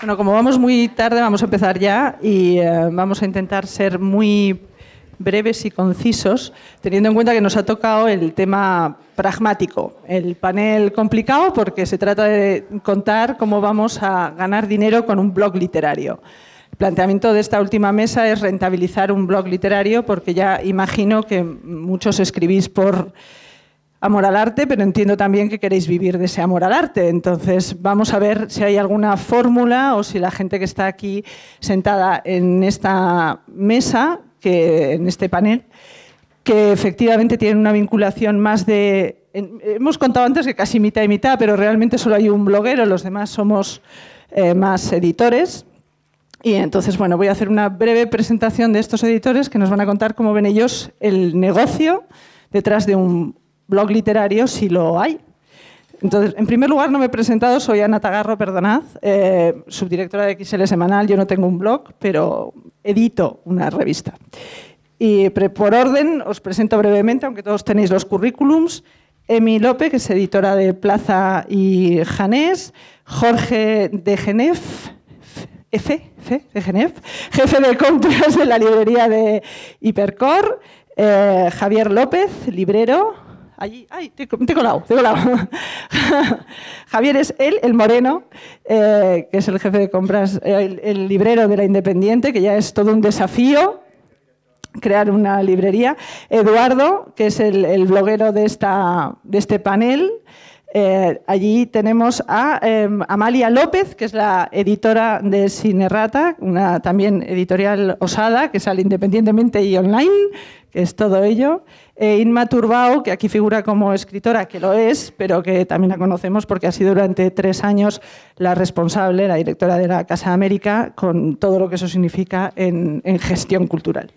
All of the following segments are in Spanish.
Bueno, como vamos muy tarde, vamos a empezar ya y eh, vamos a intentar ser muy breves y concisos, teniendo en cuenta que nos ha tocado el tema pragmático, el panel complicado, porque se trata de contar cómo vamos a ganar dinero con un blog literario. El planteamiento de esta última mesa es rentabilizar un blog literario, porque ya imagino que muchos escribís por amor al arte, pero entiendo también que queréis vivir de ese amor al arte. Entonces, vamos a ver si hay alguna fórmula o si la gente que está aquí sentada en esta mesa, que, en este panel, que efectivamente tiene una vinculación más de... Hemos contado antes que casi mitad y mitad, pero realmente solo hay un bloguero, los demás somos eh, más editores. Y entonces, bueno, voy a hacer una breve presentación de estos editores que nos van a contar cómo ven ellos el negocio detrás de un blog literario si lo hay. Entonces, en primer lugar, no me he presentado, soy Ana Tagarro, perdonad, eh, subdirectora de XL Semanal. Yo no tengo un blog, pero edito una revista. Y por orden, os presento brevemente, aunque todos tenéis los currículums. Emi López, que es editora de Plaza y Janés. Jorge de Genef, jefe de compras de la librería de Hipercor. Eh, Javier López, librero allí, ay, te, he te Javier es él, el moreno, eh, que es el jefe de compras, eh, el, librero de la Independiente, que ya es todo un desafío crear una librería. Eduardo, que es el, bloguero de, esta, de este panel. Eh, allí tenemos a em, Amalia López, que es la editora de Cinerrata, una también editorial osada que sale independientemente y online, que es todo ello. Eh, Inma Turbao, que aquí figura como escritora, que lo es, pero que también la conocemos porque ha sido durante tres años la responsable, la directora de la Casa América, con todo lo que eso significa en, gestión cultural.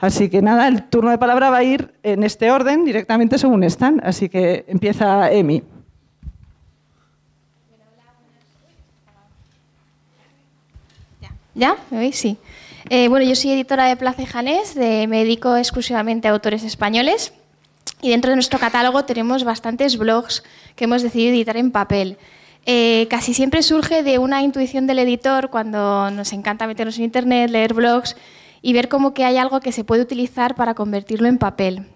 Así que nada, el turno de palabra va a ir en este orden, directamente según están. Así que empieza Emi. ¿Ya? ¿Me veis? Sí. Eh, bueno, yo soy editora de place y Janés, de, me dedico exclusivamente a autores españoles y dentro de nuestro catálogo tenemos bastantes blogs que hemos decidido editar en papel. Eh, casi siempre surge de una intuición del editor cuando nos encanta meternos en internet, leer blogs y ver cómo que hay algo que se puede utilizar para convertirlo en papel.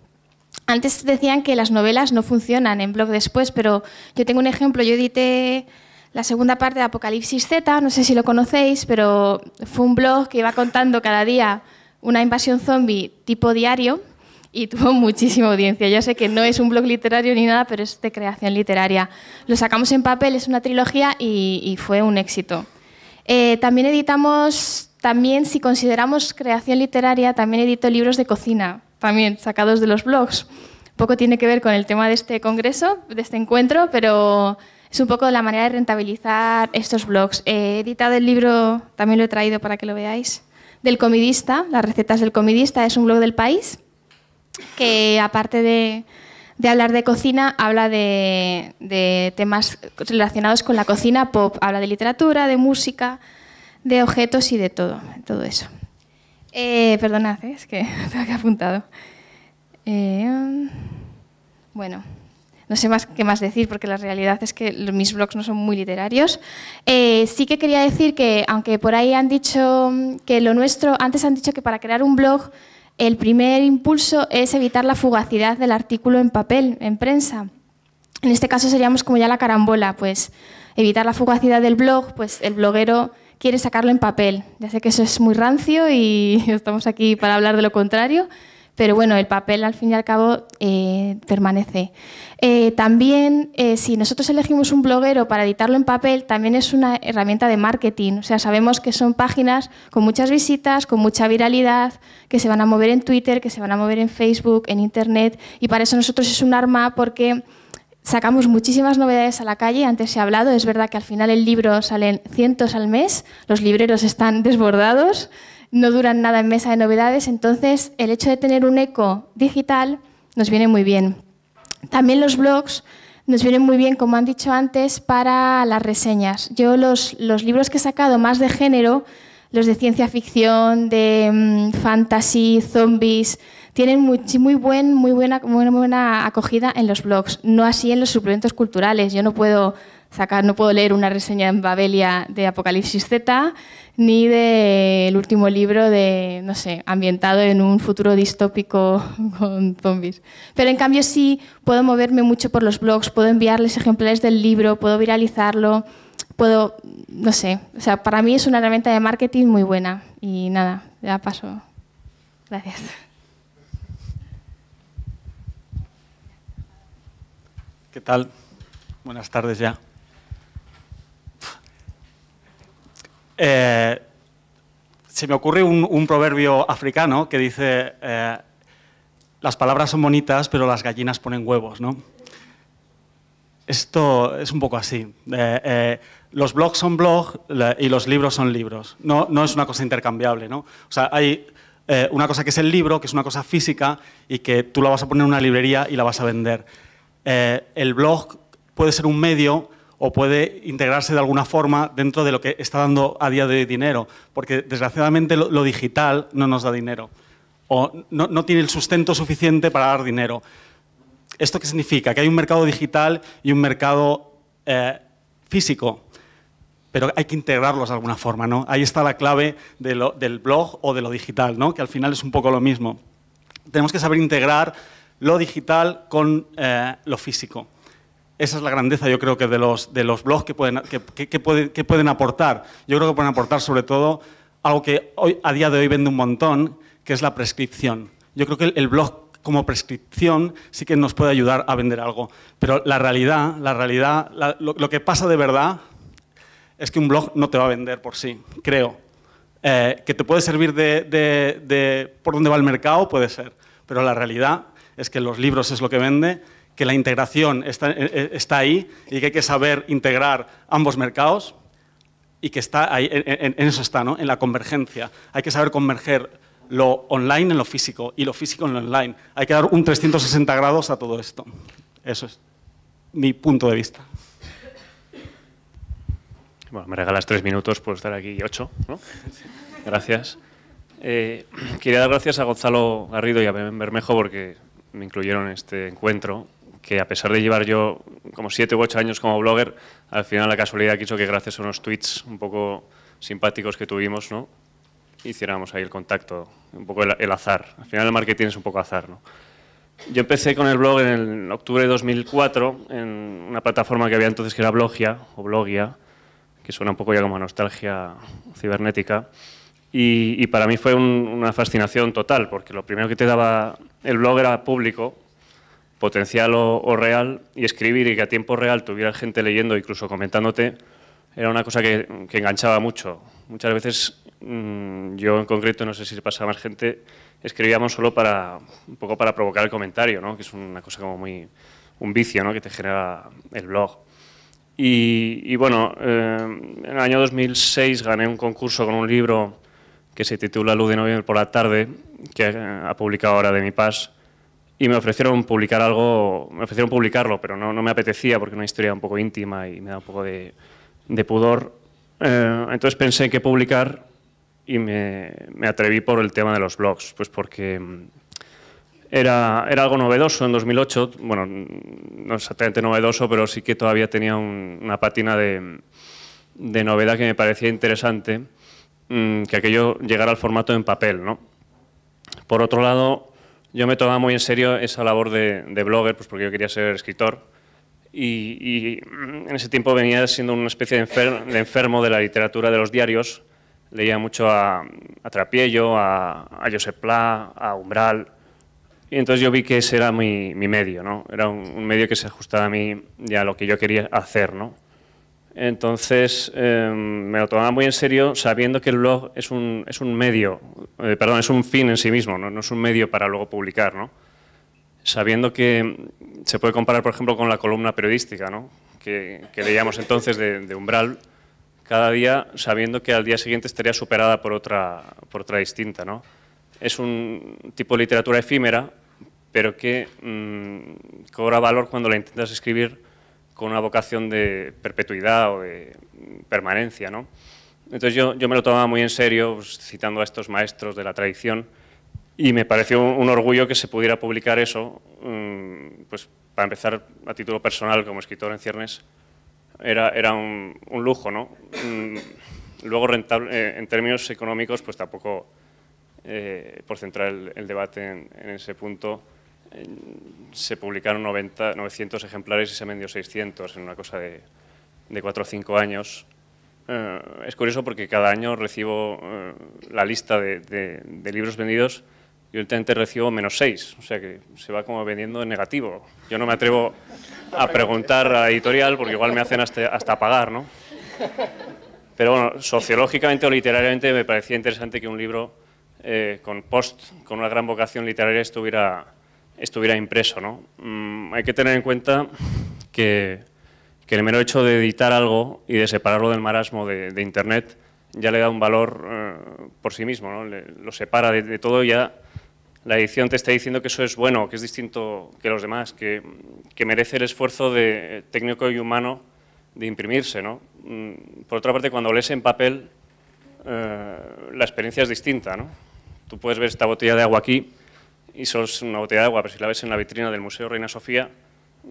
Antes decían que las novelas no funcionan en blog después, pero yo tengo un ejemplo, yo edité la segunda parte de Apocalipsis Z, no sé si lo conocéis, pero fue un blog que iba contando cada día una invasión zombie tipo diario y tuvo muchísima audiencia. Yo sé que no es un blog literario ni nada, pero es de creación literaria. Lo sacamos en papel, es una trilogía y, fue un éxito. Eh, también editamos, también si consideramos creación literaria, también edito libros de cocina, también sacados de los blogs. Poco tiene que ver con el tema de este congreso, de este encuentro, pero es un poco la manera de rentabilizar estos blogs. He editado el libro, también lo he traído para que lo veáis, del comidista, las recetas del comidista, es un blog del país que aparte de, hablar de cocina, habla de, temas relacionados con la cocina pop, habla de literatura, de música, de objetos y de todo, todo eso. Eh, perdonad, ¿eh? es que tengo que apuntado. Eh, bueno no sé más qué más decir porque la realidad es que mis blogs no son muy literarios. Eh, sí que quería decir que, aunque por ahí han dicho mm, que lo nuestro, antes han dicho que para crear un blog el primer impulso es evitar la fugacidad del artículo en papel, en prensa. En este caso seríamos como ya la carambola, pues evitar la fugacidad del blog, pues el bloguero quiere sacarlo en papel. Ya sé que eso es muy rancio y estamos aquí para hablar de lo contrario, pero bueno, el papel al fin y al cabo eh, permanece. Eh, también, eh, si nosotros elegimos un bloguero para editarlo en papel, también es una herramienta de marketing. O sea, sabemos que son páginas con muchas visitas, con mucha viralidad, que se van a mover en Twitter, que se van a mover en Facebook, en Internet, y para eso nosotros es un arma porque sacamos muchísimas novedades a la calle, antes se ha hablado, es verdad que al final el libro salen cientos al mes, los libreros están desbordados, no duran nada en mesa de novedades, entonces el hecho de tener un eco digital nos viene muy bien. También los blogs nos vienen muy bien, como han dicho antes, para las reseñas. Yo los, libros que he sacado más de género, los de ciencia ficción, de mm, fantasy, zombies, tienen muy, buen, buena, muy buena acogida en los blogs, no así en los suplementos culturales. Yo no puedo sacar, no puedo leer una reseña en Babelia de Apocalipsis Z, ni del último libro de, no sé, ambientado en un futuro distópico con zombies. Pero en cambio sí puedo moverme mucho por los blogs, puedo enviarles ejemplares del libro, puedo viralizarlo, puedo, no sé, o sea, para mí es una herramienta de marketing muy buena. Y nada, ya paso. Gracias. ¿Qué tal? Buenas tardes ya. Eh, se me ocurre un, proverbio africano que dice, eh, las palabras son bonitas, pero las gallinas ponen huevos, ¿no? Esto es un poco así. Eh, los blogs son blogs y los libros son libros. No, no, es una cosa intercambiable, ¿no? O sea, hay una cosa que es el libro, que es una cosa física y que tú la vas a poner en una librería y la vas a vender. el blog puede ser un medio o puede integrarse de alguna forma dentro de lo que está dando a día de hoy dinero, porque desgraciadamente lo, digital no nos da dinero o no, tiene el sustento suficiente para dar dinero. ¿Esto qué significa? Que hay un mercado digital y un mercado eh, físico, pero hay que integrarlos de alguna forma, ¿no? Ahí está la clave del blog o de lo digital, ¿no? Que al final es un poco lo mismo. Tenemos que saber integrar lo digital con eh, lo físico esa es la grandeza, yo creo que de los, de los blogs que pueden, que, pueden, aportar. Yo creo que pueden aportar sobre todo algo que hoy, a día de hoy vende un montón, que es la prescripción. Yo creo que el blog como prescripción sí que nos puede ayudar a vender algo. Pero la realidad, la realidad, lo, que pasa de verdad es que un blog no te va a vender por sí, creo. Eh, que te puede servir de, de por dónde va el mercado, puede ser. Pero la realidad es que los libros es lo que vende que la integración eh, eh, está, ahí y que hay que saber integrar ambos mercados y que está ahí, en, eso está, en la convergencia. Hay que saber converger lo online en lo físico y lo físico en lo online. Hay que dar un 360 grados a todo esto. Eso es mi punto de vista. Bueno, me regalas tres minutos por estar aquí ocho, ¿no? Gracias. Eh, quería dar gracias a Gonzalo Garrido y a Bermejo porque me incluyeron en este encuentro que a pesar de llevar yo como siete u ocho años como blogger, al final la casualidad quiso que gracias a unos tweets un poco simpáticos que tuvimos, ¿no? hiciéramos ahí el contacto, un poco el, azar. Al final el marketing es un poco azar. ¿no? Yo empecé con el blog en, octubre de 2004 en una plataforma que había entonces que era Blogia, o Blogia, que suena un poco ya como nostalgia cibernética. Y, para mí fue una fascinación total, porque lo primero que te daba el blog era público, potencial o, real, y escribir y que a tiempo real tuviera gente leyendo, incluso comentándote, era una cosa que, enganchaba mucho. Muchas veces, mm, yo en concreto, no sé si le pasa a más gente, escribíamos solo para, un poco para provocar el comentario, ¿no? que es una cosa como muy, un vicio ¿no? que te genera el blog. Y, bueno, eh, en el año 2006 gané un concurso con un libro que se titula Luz de noviembre por la tarde, que eh, ha publicado ahora de mi paz, y me ofrecieron publicar algo, me ofrecieron publicarlo, pero no, no me apetecía porque era una historia un poco íntima y me da un poco de, pudor. Eh, entonces pensé en qué publicar y me, me, atreví por el tema de los blogs, pues porque mm, era, era algo novedoso en 2008, bueno, no exactamente novedoso, pero sí que todavía tenía una pátina de, de, novedad que me parecía interesante, mm, que aquello llegara al formato en papel, ¿no? Por otro lado, yo me tomaba muy en serio esa labor de, blogger, pues porque yo quería ser escritor. Y, mm, en ese tiempo venía siendo una especie de, enfermo de la literatura de los diarios. Leía mucho a, Trapiello, a, Josep Pla, a Umbral. Y entonces yo vi que ese era mi, medio, ¿no? Era un, un, medio que se ajustaba a mí y a lo que yo quería hacer, ¿no? Entonces, em, me lo tomaba muy en serio sabiendo que el blog es un, es un medio, eh, perdón, es un fin en sí mismo, ¿no? es un medio para luego publicar, ¿no? Sabiendo que se puede comparar, por ejemplo, con la columna periodística, ¿no? Que, leíamos entonces de, Umbral, cada día sabiendo que al día siguiente estaría superada por otra, por otra distinta, ¿no? Es un tipo de literatura efímera, pero que mm, cobra valor cuando la intentas escribir con una vocación de perpetuidad o de permanencia. ¿no? Entonces yo, yo, me lo tomaba muy en serio, pues, citando a estos maestros de la tradición, y me pareció un, orgullo que se pudiera publicar eso, mm, pues para empezar a título personal como escritor en ciernes, era, era un, lujo. ¿no? Mm, luego rentable, eh, en términos económicos, pues tampoco, eh, por centrar el, debate en, en ese punto, se publicaron 90, 900 ejemplares y se vendió 600 en una cosa de, de 4 o 5 años. Eh, es curioso porque cada año recibo eh, la lista de, libros vendidos y últimamente recibo menos 6, o sea que se va como vendiendo en negativo. Yo no me atrevo a preguntar a la editorial porque igual me hacen hasta, hasta pagar, ¿no? Pero bueno, sociológicamente o literariamente me parecía interesante que un libro eh, con post, con una gran vocación literaria, estuviera estuviera impreso. ¿no? Mm, hay que tener en cuenta que, el mero hecho de editar algo y de separarlo del marasmo de, Internet ya le da un valor eh, por sí mismo, ¿no? lo separa de, de, todo ya. La edición te está diciendo que eso es bueno, que es distinto que los demás, que, merece el esfuerzo de, eh, técnico y humano de imprimirse. ¿no? Mm, por otra parte, cuando lees en papel, eh, la experiencia es distinta. Tú puedes ver esta botella de agua aquí y solo es una botella de agua, pero si la ves en la vitrina del Museo Reina Sofía,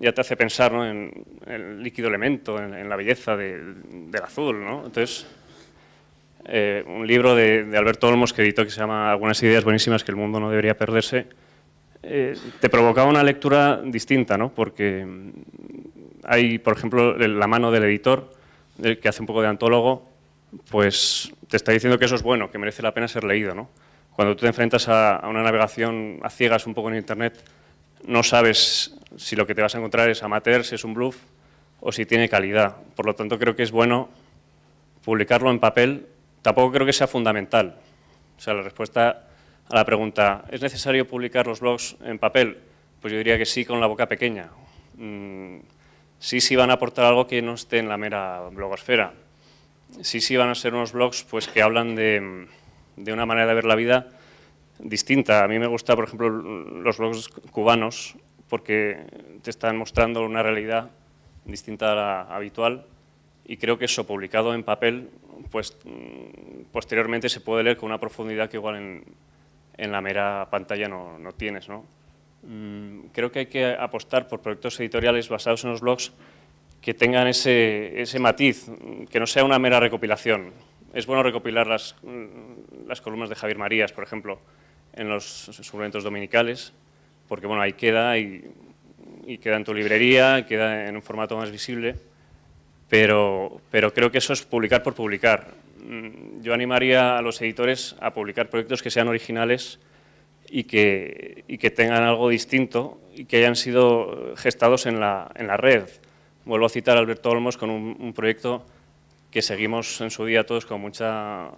ya te hace pensar en el líquido elemento, en, la belleza del azul. ¿no? Entonces, eh, un libro de, Alberto Olmos que editó que se llama Algunas ideas buenísimas que el mundo no debería perderse, eh, te provocaba una lectura distinta, ¿no? porque hay, por ejemplo, la mano del editor, que hace un poco de antólogo, pues te está diciendo que eso es bueno, que merece la pena ser leído. ¿no? cuando tú te enfrentas a, una navegación a ciegas un poco en Internet, no sabes si lo que te vas a encontrar es amateur, si es un bluff o si tiene calidad. Por lo tanto, creo que es bueno publicarlo en papel. Tampoco creo que sea fundamental. O sea, la respuesta a la pregunta, ¿es necesario publicar los blogs en papel? Pues yo diría que sí, con la boca pequeña. Mm, sí, sí van a aportar algo que no esté en la mera blogosfera. Sí, sí van a ser unos blogs pues, que hablan de de una manera de ver la vida distinta. A mí me gusta, por ejemplo, los blogs cubanos porque te están mostrando una realidad distinta a la habitual y creo que eso publicado en papel pues mm, posteriormente se puede leer con una profundidad que igual en, la mera pantalla no, tienes. Mm, creo que hay que apostar por proyectos editoriales basados en los blogs que tengan ese, ese matiz, que no sea una mera recopilación. Es bueno recopilar las, las columnas de Javier Marías, por ejemplo, en los suplementos dominicales, porque bueno, ahí queda y, queda en tu librería, queda en un formato más visible, pero, pero creo que eso es publicar por publicar. Mm, yo animaría a los editores a publicar proyectos que sean originales y que, y que tengan algo distinto y que hayan sido gestados en la, en la red. Vuelvo a citar a Alberto Olmos con un, un proyecto que seguimos en su día todos con mucha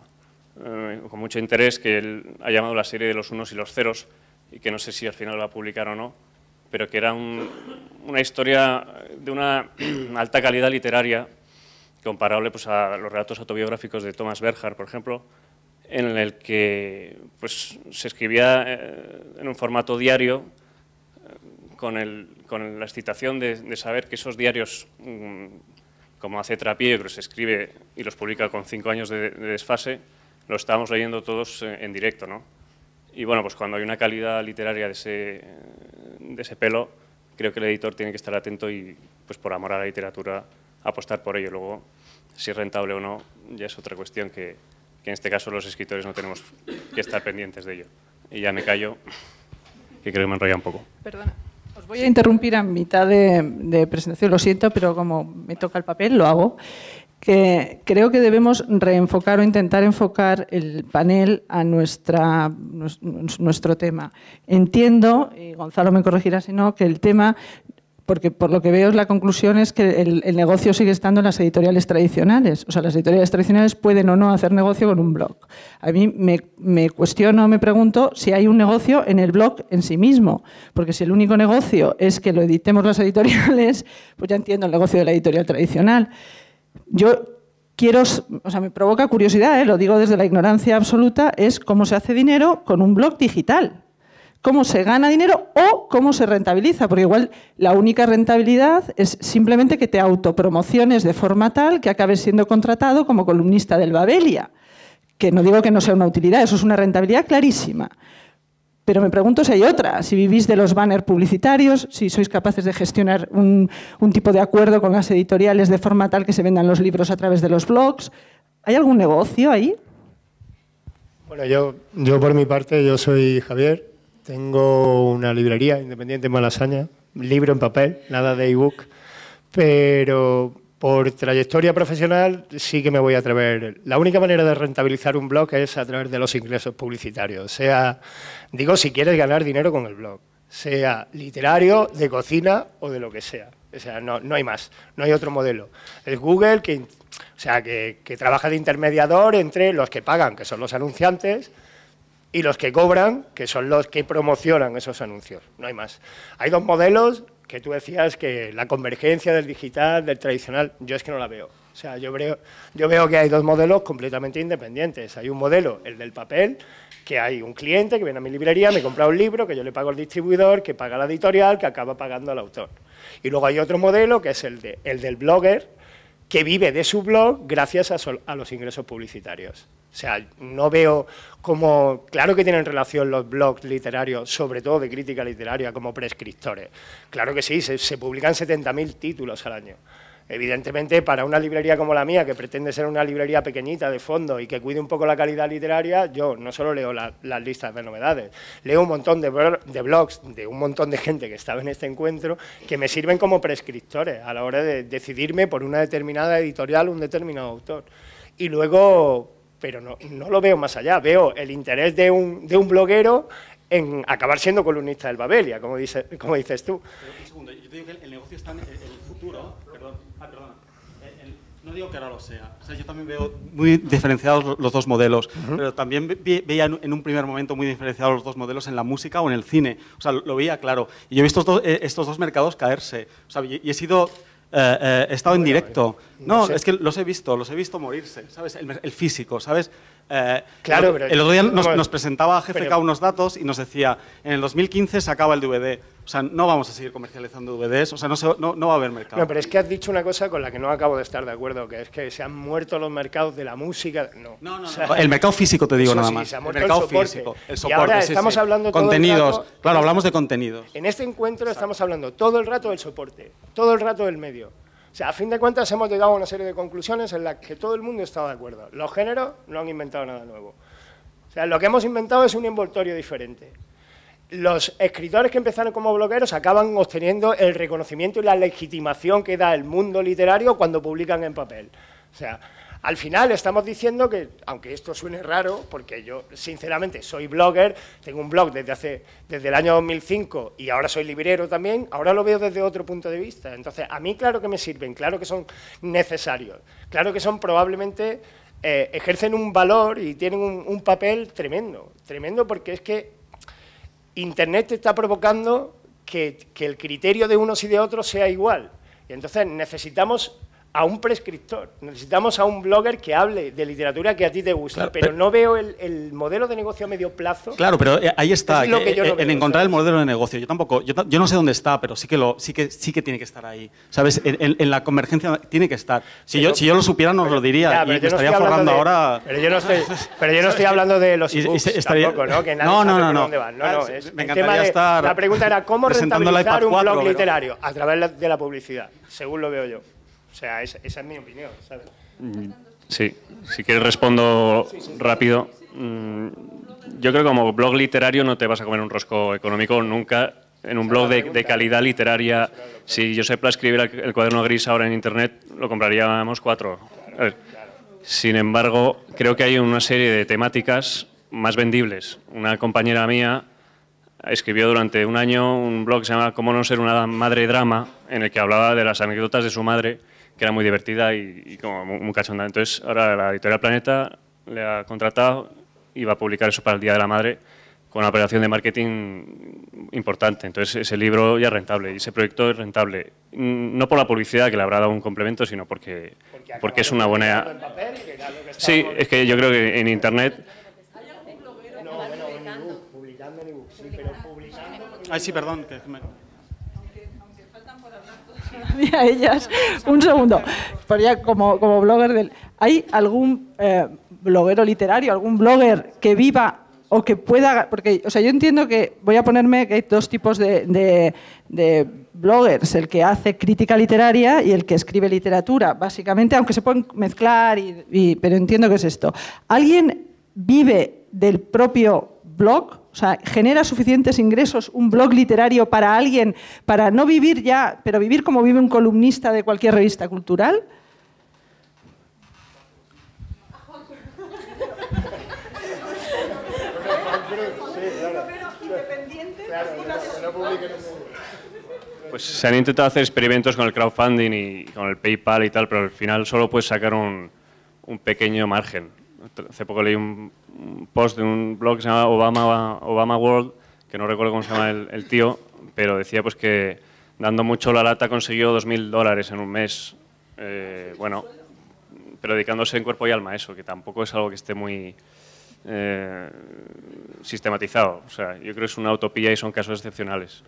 eh, con mucho interés que él ha llamado la serie de los unos y los ceros y que no sé si al final va a publicar o no, pero que era una historia de una alta calidad literaria comparable pues, a los relatos autobiográficos de Thomas Berger, por ejemplo, en el que pues, se escribía eh, en un formato diario eh, con, la excitación de, saber que esos diarios, mm, como hace Trapie, que se escribe y los publica con cinco años de desfase, lo estábamos leyendo todos eh, en directo, ¿no? Y bueno, pues cuando hay una calidad literaria de ese, de ese pelo, creo que el editor tiene que estar atento y, pues por amor a la literatura, apostar por ello. Luego, si es rentable o no, ya es otra cuestión que, que en este caso los escritores no tenemos que estar pendientes de ello. Y ya me callo, que creo que me enrolla un poco. Perdona, os voy a interrumpir a mitad de, de presentación, lo siento, pero como me toca el papel, lo hago creo que debemos reenfocar o intentar enfocar el panel a nuestra, nuestro tema. Entiendo, y Gonzalo me corregirá si no, que el tema, porque por lo que veo la conclusión es que el, negocio sigue estando en las editoriales tradicionales. O sea, las editoriales tradicionales pueden o no hacer negocio con un blog. A mí me, me cuestiono, me pregunto si hay un negocio en el blog en sí mismo. Porque si el único negocio es que lo editemos las editoriales, pues ya entiendo el negocio de la editorial tradicional yo quiero, o sea, me provoca curiosidad, ¿eh? lo digo desde la ignorancia absoluta, es cómo se hace dinero con un blog digital. Cómo se gana dinero o cómo se rentabiliza, porque igual la única rentabilidad es simplemente que te autopromociones de forma tal que acabes siendo contratado como columnista del Babelia, que no digo que no sea una utilidad, eso es una rentabilidad clarísima. Pero me pregunto si hay otra, si vivís de los banners publicitarios, si sois capaces de gestionar un, tipo de acuerdo con las editoriales de forma tal que se vendan los libros a través de los blogs. ¿Hay algún negocio ahí? Bueno, yo, yo por mi parte, yo soy Javier, tengo una librería independiente en Malasaña, libro en papel, nada de ebook, pero por trayectoria profesional sí que me voy a atrever. La única manera de rentabilizar un blog es a través de los ingresos publicitarios. sea, digo, si quieres ganar dinero con el blog, sea literario, de cocina o de lo que sea. O sea, no, no hay más, no hay otro modelo. Es Google que, o sea, que, que trabaja de intermediador entre los que pagan, que son los anunciantes, y los que cobran, que son los que promocionan esos anuncios. No hay más. Hay dos modelos, que tú decías que la convergencia del digital, del tradicional, yo es que no la veo. O sea, yo veo, que hay dos modelos completamente independientes. Hay un modelo, el del papel, que hay un cliente que viene a mi librería, me compra un libro, que yo le pago al distribuidor, que paga la editorial, que acaba pagando al autor. Y luego hay otro modelo, que es el, del blogger, que vive de su blog gracias a los ingresos publicitarios. O sea, no veo cómo… Claro que tienen relación los blogs literarios, sobre todo de crítica literaria, como prescriptores. Claro que sí, se, publican 70.000 títulos al año. Evidentemente, para una librería como la mía, que pretende ser una librería pequeñita de fondo y que cuide un poco la calidad literaria, yo no solo leo las listas de novedades, leo un montón de, de, blogs de un montón de gente que estaba en este encuentro que me sirven como prescriptores a la hora de decidirme por una determinada editorial, un determinado autor. Y luego pero no, no, lo veo más allá. Veo el interés de un, de un bloguero en acabar siendo columnista del Babelia, como, dice, como dices tú. un segundo, yo te digo que el, negocio está en el, futuro, perdón, ah, no digo que ahora lo sea. O sea, yo también veo muy diferenciados los dos modelos, pero también veía en un primer momento muy diferenciados los dos modelos en la música o en el cine. O sea, lo, veía claro. Y yo he visto eh, estos, dos mercados caerse. O sea, y, y he sido eh, eh, he estado en directo. Eh, no, es que los he visto, los he visto morirse, ¿sabes? El, el físico, ¿sabes? Eh, claro, el, otro día nos, presentaba presentaba GFK unos datos y nos decía, en el 2015 se acaba el DVD. O sea, no vamos a seguir comercializando DVDs, o sea, no, va a haber mercado. No, pero es que has dicho una cosa con la que no acabo de estar de acuerdo, que es que se han muerto los mercados de la música. No, no, no. el mercado físico te digo nada más. el mercado físico, el soporte. ahora estamos hablando contenidos. claro, hablamos de contenidos. En este encuentro estamos hablando todo el rato del soporte, todo el rato del medio. O sea, a fin de cuentas hemos llegado a una serie de conclusiones en las que todo el mundo está de acuerdo. Los géneros no han inventado nada nuevo. O sea, lo que hemos inventado es un envoltorio diferente. Los escritores que empezaron como blogueros acaban obteniendo el reconocimiento y la legitimación que da el mundo literario cuando publican en papel. O sea, al final estamos diciendo que, aunque esto suene raro, porque yo sinceramente soy blogger, tengo un blog desde, hace, desde el año 2005 y ahora soy librero también, ahora lo veo desde otro punto de vista. Entonces, a mí claro que me sirven, claro que son necesarios, claro que son probablemente, eh, ejercen un valor y tienen un, papel tremendo, tremendo porque es que Internet está provocando que, que, el criterio de unos y de otros sea igual. Y entonces necesitamos a un prescriptor, necesitamos a un blogger que hable de literatura que a ti te gusta, pero, no veo el, modelo de negocio a medio plazo. Claro, pero eh, ahí está, en encontrar el modelo de negocio. Yo tampoco, yo, no sé dónde está, pero sí que, lo, sí que, sí que tiene que estar ahí. ¿Sabes? En, la convergencia tiene que estar. Si, yo, si yo lo supiera, no lo diría. y estaría forrando ahora. Pero yo no estoy, no estoy hablando de los e tampoco, ¿no? Que nadie sabe no, dónde van. No, me encantaría estar. La pregunta era: ¿cómo rentabilizar un blog literario? A través de la publicidad, según lo veo yo. O sea, esa, es mi opinión, mm, Sí, si quieres respondo rápido. Mm, yo creo que como blog literario no te vas a comer un rosco económico nunca. En un blog de, calidad literaria, si yo Pla escribiera el cuaderno gris ahora en Internet, lo compraríamos cuatro. Sin embargo, creo que hay una serie de temáticas más vendibles. Una compañera mía escribió durante un año un blog que se llama Cómo no ser una madre drama, en el que hablaba de las anécdotas de su madre que era muy divertida y, como muy, cachonda. Entonces, ahora la editorial Planeta le ha contratado y va a publicar eso para el Día de la Madre con una operación de marketing importante. Entonces, ese libro ya es rentable y ese proyecto es rentable. No por la publicidad, que le habrá dado un complemento, sino porque, porque, es una buena... sí, es que yo creo que en Internet... algún publicando sí, pero publicando... Ay, sí, perdón. Que ellas. Un segundo, pues como, como blogger del... ¿Hay algún eh, bloguero literario, algún blogger que viva o que pueda... Porque, o sea, yo entiendo que voy a ponerme que hay dos tipos de, de, bloggers, el que hace crítica literaria y el que escribe literatura, básicamente, aunque se pueden mezclar, pero entiendo que es esto. ¿Alguien vive del propio blog? O sea, genera suficientes ingresos un blog literario para alguien, para no vivir ya, pero vivir como vive un columnista de cualquier revista cultural. Pues se han intentado hacer experimentos con el crowdfunding y con el PayPal y tal, pero al final solo puedes sacar un, un pequeño margen. Hace poco leí un, un post de un blog que se llama Obama, Obama World, que no recuerdo cómo se llama el, tío, pero decía pues que dando mucho la lata consiguió 2.000 dólares en un mes. Eh, bueno, pero dedicándose en cuerpo y alma a eso, que tampoco es algo que esté muy eh, sistematizado. O sea, yo creo que es una utopía y son casos excepcionales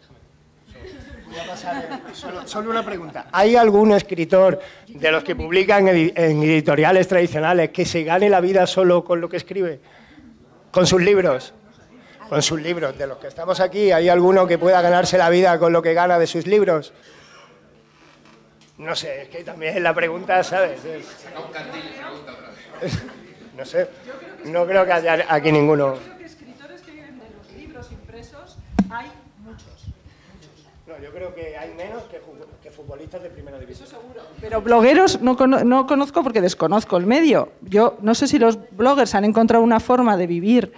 pasar solo, una pregunta. ¿Hay algún escritor de los que publican en editoriales tradicionales que se gane la vida solo con lo que escribe? ¿Con sus libros? Con sus libros. De los que estamos aquí, ¿hay alguno que pueda ganarse la vida con lo que gana de sus libros? No sé, es que también la pregunta, ¿sabes? No sé, no creo que haya aquí ninguno. yo creo que hay menos que, futbolistas de primera división. seguro. Pero blogueros no, conozco porque desconozco el medio. Yo no sé si los bloggers han encontrado una forma de vivir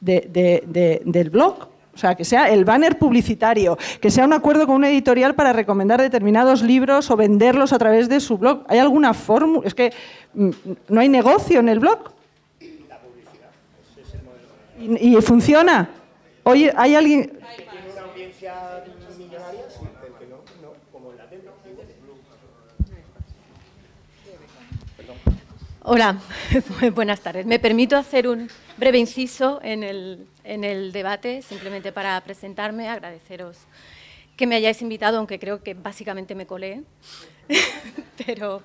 del blog. O sea, que sea el banner publicitario, que sea un acuerdo con una editorial para recomendar determinados libros o venderlos a través de su blog. ¿Hay alguna fórmula? Es que mm, no hay negocio en el blog. ¿Y, funciona? Oye, ¿hay alguien...? Hola, buenas tardes. Me permito hacer un breve inciso en el, en el, debate, simplemente para presentarme, agradeceros que me hayáis invitado, aunque creo que básicamente me colé, pero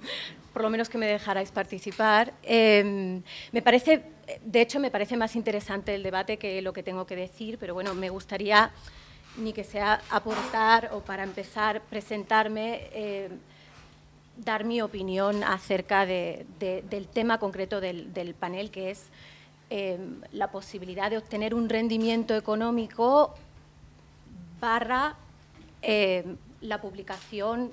por lo menos que me dejarais participar. Em, me parece, de hecho, me parece más interesante el debate que lo que tengo que decir, pero bueno, me gustaría ni que sea aportar o para empezar presentarme, eh, dar mi opinión acerca del tema concreto del, panel, que es em, la posibilidad de obtener un rendimiento económico barra em, la publicación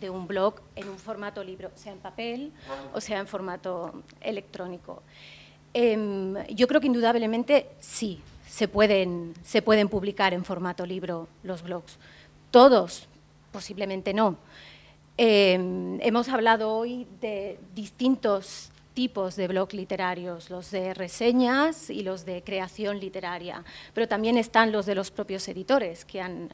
de un blog en un formato libro, sea en papel o sea en formato electrónico. Em, yo creo que indudablemente sí, se pueden, se pueden publicar en formato libro los blogs. Todos, posiblemente no. Em, hemos hablado hoy de distintos tipos de blog literarios, los de reseñas y los de creación literaria, pero también están los de los propios editores que han,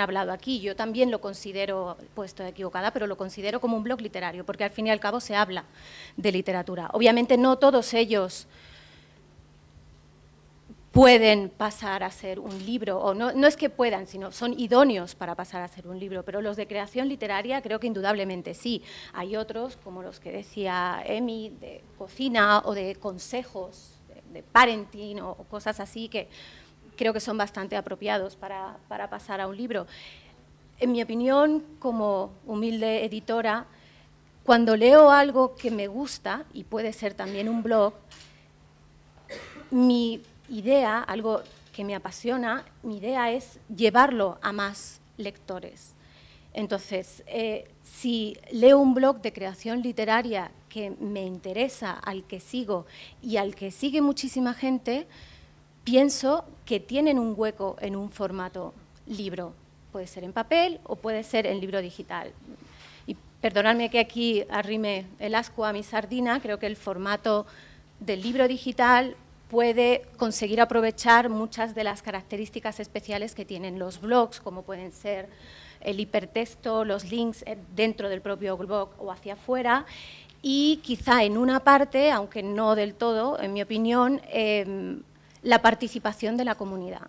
hablado aquí. Yo también lo considero, puesto de equivocada, pero lo considero como un blog literario, porque al fin y al cabo se habla de literatura. Obviamente no todos ellos pueden pasar a ser un libro, o no, no es que puedan, sino son idóneos para pasar a ser un libro, pero los de creación literaria creo que indudablemente sí. Hay otros, como los que decía Emi, de cocina o de consejos, de, parenting o, cosas así, que creo que son bastante apropiados para, para pasar a un libro. En mi opinión, como humilde editora, cuando leo algo que me gusta, y puede ser también un blog, mi idea, algo que me apasiona, mi idea es llevarlo a más lectores. Entonces, eh, si leo un blog de creación literaria que me interesa, al que sigo y al que sigue muchísima gente, pienso que tienen un hueco en un formato libro. Puede ser en papel o puede ser en libro digital. Y perdonadme que aquí arrime el asco a mi sardina, creo que el formato del libro digital puede conseguir aprovechar muchas de las características especiales que tienen los blogs, como pueden ser el hipertexto, los links eh, dentro del propio blog o hacia afuera, y quizá en una parte, aunque no del todo, en mi opinión, em, la participación de la comunidad.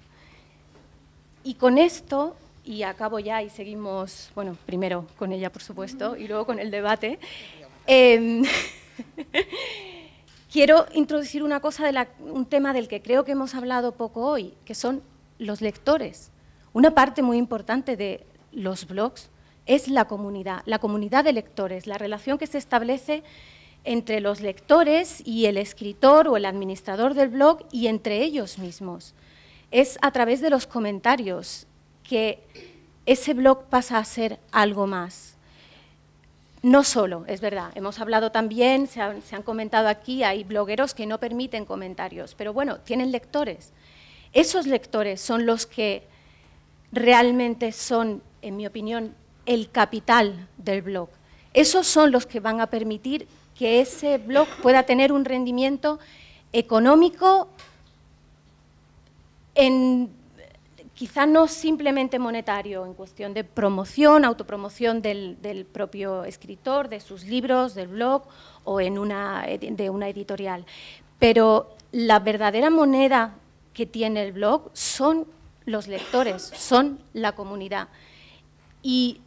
Y con esto, y acabo ya y seguimos, bueno, primero con ella, por supuesto, y luego con el debate, em, quiero introducir una cosa de un tema del que creo que hemos hablado poco hoy, que son los lectores. Una parte muy importante de los blogs es la comunidad, la comunidad de lectores, la relación que se establece entre los lectores y el escritor o el administrador del blog y entre ellos mismos. Es a través de los comentarios que ese blog pasa a ser algo más. No solo, es verdad, hemos hablado también, se han, comentado aquí, hay blogueros que no permiten comentarios, pero bueno, tienen lectores. Esos lectores son los que realmente son, en mi opinión, el capital del blog. Esos son los que van a permitir que ese blog pueda tener un rendimiento económico en quizá no simplemente monetario, en cuestión de promoción, autopromoción del, propio escritor, de sus libros, del blog o en una, de una editorial. Pero la verdadera moneda que tiene el blog son los lectores, son la comunidad. Y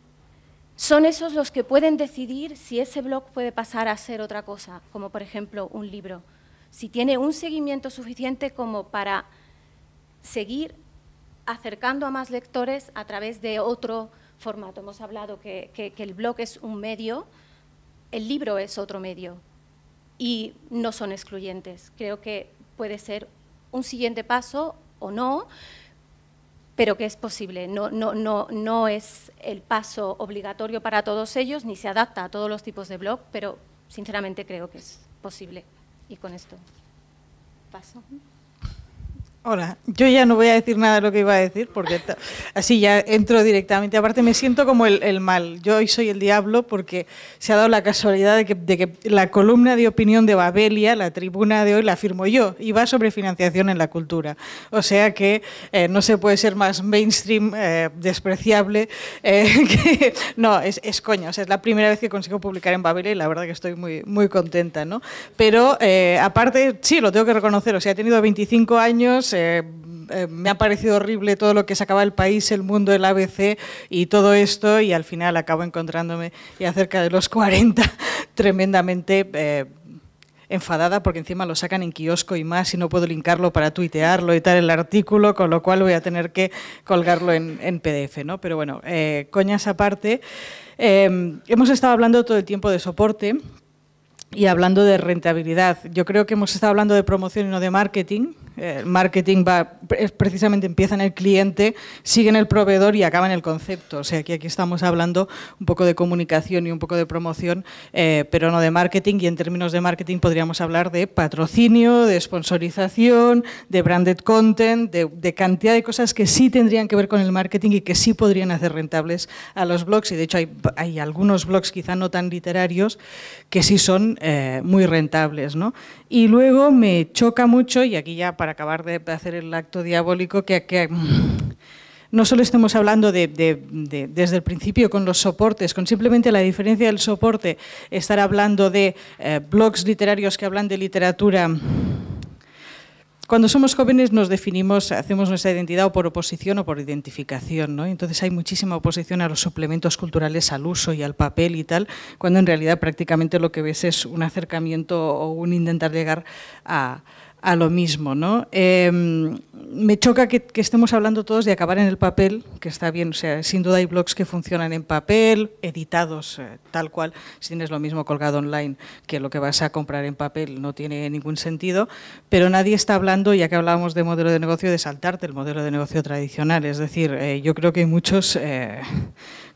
son esos los que pueden decidir si ese blog puede pasar a ser otra cosa, como por ejemplo un libro. Si tiene un seguimiento suficiente como para seguir acercando a más lectores a través de otro formato. Hemos hablado que, el blog es un medio, el libro es otro medio y no son excluyentes. Creo que puede ser un siguiente paso o no, pero que es posible. No, no, no, no es el paso obligatorio para todos ellos, ni se adapta a todos los tipos de blog, pero sinceramente creo que es posible. Y con esto paso. Hola, yo ya no voy a decir nada de lo que iba a decir porque así ya entro directamente. Aparte me siento como el, mal. Yo hoy soy el diablo porque se ha dado la casualidad de que, la columna de opinión de Babelia, la tribuna de hoy, la firmo yo y va sobre financiación en la cultura. O sea que eh, no se puede ser más mainstream, eh, despreciable. Eh, no, es, es coño. es la primera vez que consigo publicar en Babelia y la verdad que estoy muy, muy contenta. ¿no? Pero aparte, sí, lo tengo que reconocer. O sea, he tenido 25 años eh, me ha parecido horrible todo lo que sacaba el país, el mundo, el ABC y todo esto, y al final acabo encontrándome ya cerca de los 40, tremendamente eh, enfadada porque encima lo sacan en kiosco y más y no puedo linkarlo para tuitearlo y tal el artículo, con lo cual voy a tener que colgarlo en, PDF, ¿no? Pero bueno, eh, coñas aparte, hemos estado hablando todo el tiempo de soporte. Y hablando de rentabilidad, yo creo que hemos estado hablando de promoción y no de marketing. marketing va, precisamente empieza en el cliente, sigue en el proveedor y acaba en el concepto. O sea, que aquí estamos hablando un poco de comunicación y un poco de promoción, eh, pero no de marketing. Y en términos de marketing podríamos hablar de patrocinio, de sponsorización, de branded content, de, cantidad de cosas que sí tendrían que ver con el marketing y que sí podrían hacer rentables a los blogs. Y de hecho hay, hay algunos blogs, quizá no tan literarios, que sí son eh, muy rentables. ¿no? Y luego me choca mucho, y aquí ya para acabar de hacer el acto diabólico, que, no solo estemos hablando de, desde el principio con los soportes, con simplemente la diferencia del soporte, estar hablando de eh, blogs literarios que hablan de literatura cuando somos jóvenes nos definimos, hacemos nuestra identidad o por oposición o por identificación, ¿no? Entonces hay muchísima oposición a los suplementos culturales al uso y al papel y tal, cuando en realidad prácticamente lo que ves es un acercamiento o un intentar llegar a, a lo mismo. ¿no? Em, me choca que, estemos hablando todos de acabar en el papel, que está bien, o sea, sin duda hay blogs que funcionan en papel, editados eh, tal cual, si tienes lo mismo colgado online que lo que vas a comprar en papel no tiene ningún sentido, pero nadie está hablando, ya que hablábamos de modelo de negocio, de saltarte el modelo de negocio tradicional, es decir, eh, yo creo que hay muchos eh,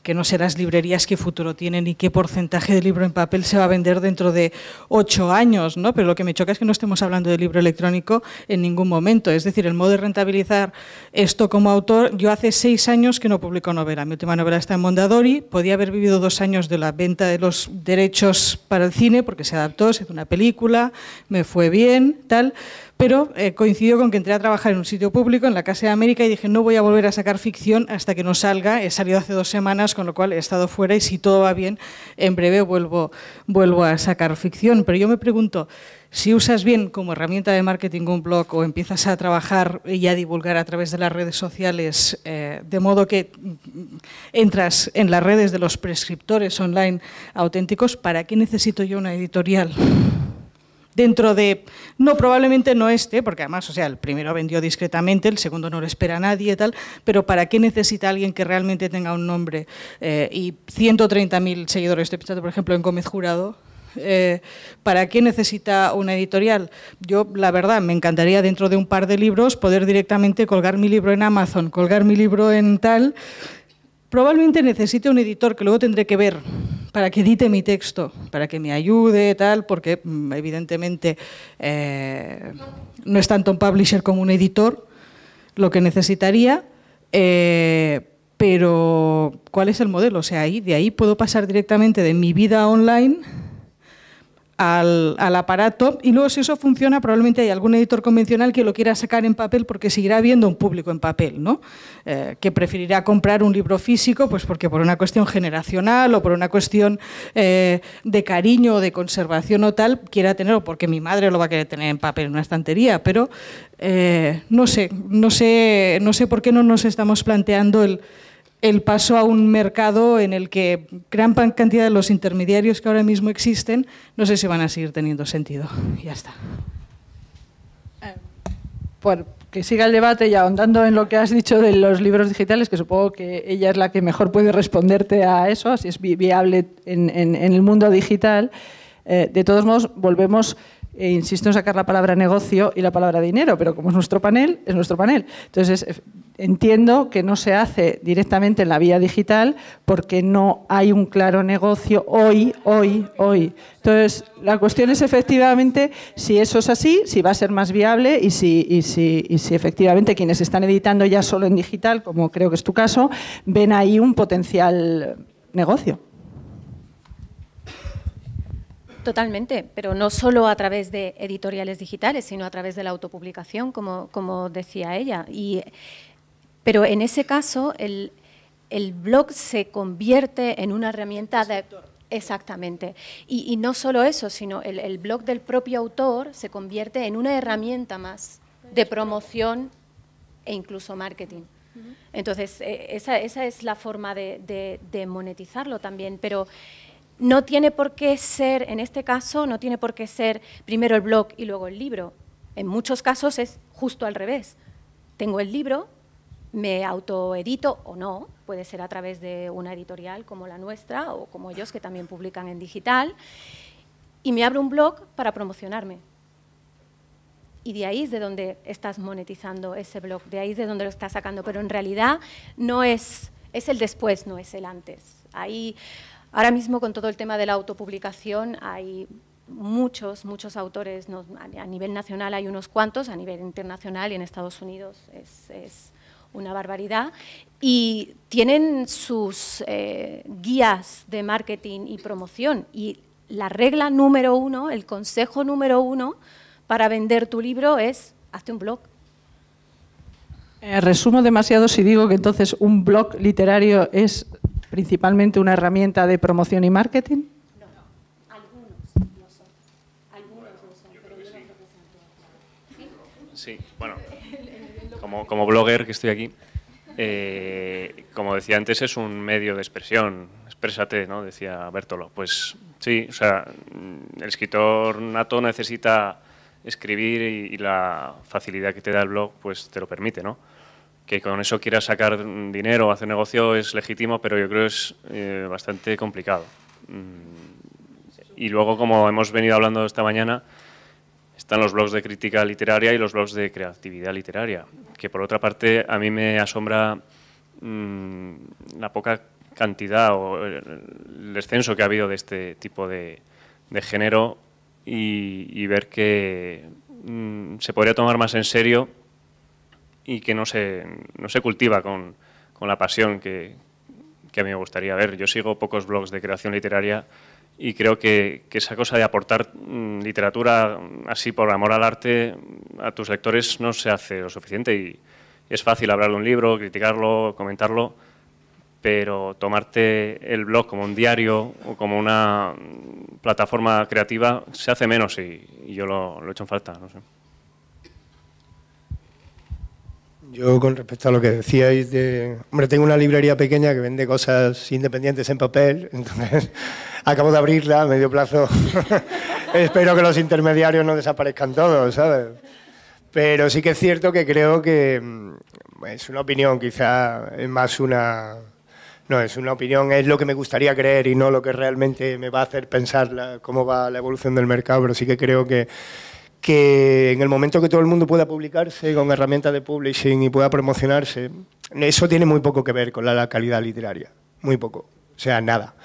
que no sé las librerías qué futuro tienen y qué porcentaje de libro en papel se va a vender dentro de ocho años, ¿no? Pero lo que me choca es que no estemos hablando de libro electrónico en ningún momento. Es decir, el modo de rentabilizar esto como autor, yo hace seis años que no publico novela. Mi última novela está en Mondadori, podía haber vivido dos años de la venta de los derechos para el cine, porque se adaptó, se hizo una película, me fue bien, tal pero eh, coincidió con que entré a trabajar en un sitio público, en la Casa de América, y dije, no voy a volver a sacar ficción hasta que no salga. He salido hace dos semanas, con lo cual he estado fuera y si todo va bien, en breve vuelvo, vuelvo a sacar ficción. Pero yo me pregunto, si usas bien como herramienta de marketing un blog o empiezas a trabajar y a divulgar a través de las redes sociales, eh, de modo que mm, entras en las redes de los prescriptores online auténticos, ¿para qué necesito yo una editorial? dentro de, no, probablemente no este, porque además, o sea, el primero vendió discretamente, el segundo no lo espera nadie y tal, pero ¿para qué necesita alguien que realmente tenga un nombre? Eh, y 130.000 seguidores, estoy pensando, por ejemplo, en Gómez Jurado, eh, ¿Para qué necesita una editorial? Yo, la verdad, me encantaría dentro de un par de libros poder directamente colgar mi libro en Amazon, colgar mi libro en tal. Probablemente necesite un editor que luego tendré que ver para que edite mi texto, para que me ayude, tal, porque mm, evidentemente eh, no es tanto un publisher como un editor lo que necesitaría. Eh, pero, ¿cuál es el modelo? O sea, ahí, de ahí puedo pasar directamente de mi vida online al, aparato y luego si eso funciona probablemente hay algún editor convencional que lo quiera sacar en papel porque seguirá viendo un público en papel, ¿no? Eh, que preferirá comprar un libro físico pues porque por una cuestión generacional o por una cuestión eh, de cariño o de conservación o tal quiera tenerlo porque mi madre lo va a querer tener en papel en una estantería, pero eh, no sé, no sé, no sé por qué no nos estamos planteando el el paso a un mercado en el que gran cantidad de los intermediarios que ahora mismo existen, no sé si van a seguir teniendo sentido. Ya está. Eh, por, que siga el debate y ahondando en lo que has dicho de los libros digitales, que supongo que ella es la que mejor puede responderte a eso, si es viable en, el mundo digital. Eh, de todos modos, volvemos e insisto en sacar la palabra negocio y la palabra dinero, pero como es nuestro panel, es nuestro panel. Entonces, entiendo que no se hace directamente en la vía digital porque no hay un claro negocio hoy, hoy, hoy. Entonces, la cuestión es efectivamente si eso es así, si va a ser más viable y si, si, y si efectivamente quienes están editando ya solo en digital, como creo que es tu caso, ven ahí un potencial negocio. Totalmente, pero no solo a través de editoriales digitales, sino a través de la autopublicación, como, como decía ella. Y, pero en ese caso, el, el, blog se convierte en una herramienta de... Exactamente. Y, no solo eso, sino el, blog del propio autor se convierte en una herramienta más de promoción e incluso marketing. Entonces, e, esa, esa es la forma de, de monetizarlo también. Pero no tiene por qué ser, en este caso, no tiene por qué ser primero el blog y luego el libro. En muchos casos es justo al revés. Tengo el libro, me autoedito o no, puede ser a través de una editorial como la nuestra o como ellos que también publican en digital, y me abro un blog para promocionarme. Y de ahí es de donde estás monetizando ese blog, de ahí es de donde lo estás sacando, pero en realidad no es, es el después, no es el antes. Ahí Ahora mismo con todo el tema de la autopublicación hay muchos, muchos autores, a nivel nacional hay unos cuantos, a nivel internacional y en Estados Unidos es, una barbaridad, y tienen sus eh, guías de marketing y promoción. Y la regla número uno, el consejo número uno para vender tu libro es hazte un blog. Eh, resumo demasiado si digo que entonces un blog literario es principalmente una herramienta de promoción y marketing? No, algunos lo son. Algunos son, pero yo, creo sí. ¿Sí? sí, bueno, como, como blogger que estoy aquí, eh, como decía antes, es un medio de expresión. Exprésate, ¿no? Decía Bertolo. Pues sí, o sea, el escritor nato necesita escribir y la facilidad que te da el blog, pues te lo permite, ¿no? que con eso quiera sacar dinero o hacer negocio es legítimo, pero yo creo que es eh, bastante complicado. Mm, y luego, como hemos venido hablando esta mañana, están los blogs de crítica literaria y los blogs de creatividad literaria, que por otra parte a mí me asombra mm, la poca cantidad o el descenso que ha habido de este tipo de, género y, ver que mm, se podría tomar más en serio y que no se, no se cultiva con, la pasión que, a mí me gustaría ver. Yo sigo pocos blogs de creación literaria y creo que, esa cosa de aportar mm, literatura así por amor al arte a tus lectores no se hace lo suficiente y es fácil hablar de un libro, criticarlo, comentarlo, pero tomarte el blog como un diario o como una plataforma creativa se hace menos y, yo lo, lo, he en falta. No sé. Yo con respecto a lo que decíais de... Hombre, tengo una librería pequeña que vende cosas independientes en papel, entonces acabo de abrirla a medio plazo. Espero que los intermediarios no desaparezcan todos, ¿sabes? Pero sí que es cierto que creo que mm, es una opinión, quizá es más una... No, es una opinión, es lo que me gustaría creer y no lo que realmente me va a hacer pensar cómo va la evolución del mercado, pero sí que creo que que en el momento que todo el mundo pueda publicarse con herramientas de publishing y pueda promocionarse, eso tiene muy poco que ver con la calidad literaria, muy poco, o sea, nada.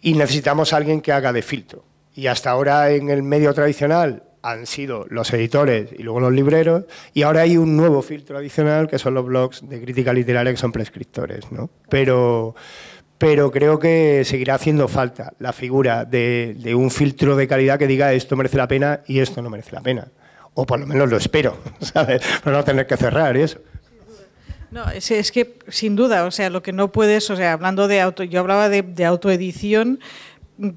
Y necesitamos alguien que haga de filtro. Y hasta ahora en el medio tradicional han sido los editores y luego los libreros, y ahora hay un nuevo filtro adicional que son los blogs de crítica literaria que son prescriptores, ¿no? Pero pero creo que seguirá haciendo falta la figura de, un filtro de calidad que diga esto merece la pena y esto no merece la pena. O por lo menos lo espero, ¿sabes? Para no tener que cerrar y eso. No, es, que sin duda, o sea, lo que no puedes, o sea, hablando de auto, yo hablaba de autoedición,